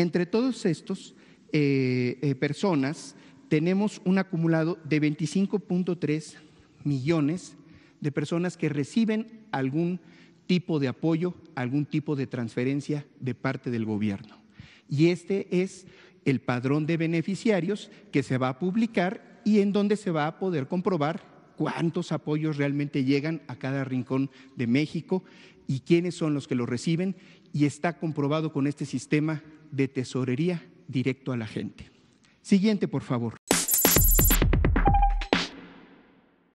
Entre todos estos eh, eh, personas tenemos un acumulado de 25.3 millones de personas que reciben algún tipo de apoyo, algún tipo de transferencia de parte del gobierno. Y este es el padrón de beneficiarios que se va a publicar y en donde se va a poder comprobar cuántos apoyos realmente llegan a cada rincón de México y quiénes son los que los reciben. Y está comprobado con este sistema de tesorería directo a la gente. Siguiente, por favor.